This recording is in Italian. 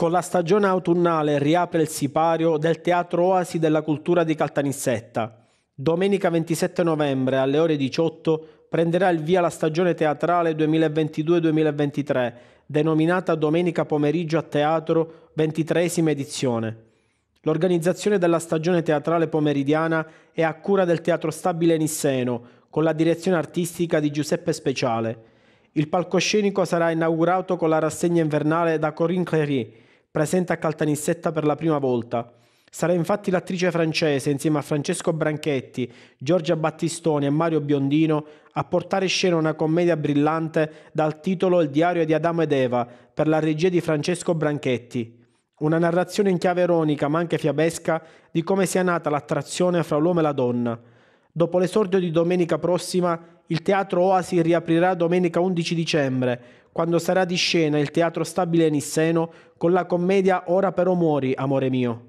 Con la stagione autunnale riapre il sipario del Teatro Oasi della Cultura di Caltanissetta. Domenica 27 novembre alle ore 18 prenderà il via la stagione teatrale 2022-2023, denominata Domenica pomeriggio a teatro, ventitresima edizione. L'organizzazione della stagione teatrale pomeridiana è a cura del Teatro Stabile Nisseno, con la direzione artistica di Giuseppe Speciale. Il palcoscenico sarà inaugurato con la rassegna invernale da Corinne Clery, presente a Caltanissetta per la prima volta. Sarà infatti l'attrice francese, insieme a Francesco Branchetti, Giorgia Battistoni e Mario Biondino, a portare in scena una commedia brillante dal titolo Il diario di Adamo ed Eva, per la regia di Francesco Branchetti. Una narrazione in chiave ironica, ma anche fiabesca, di come sia nata l'attrazione fra l'uomo e la donna – Dopo l'esordio di domenica prossima, il teatro Oasi riaprirà domenica 11 dicembre, quando sarà di scena il teatro stabile Nisseno con la commedia Ora però muori, amore mio.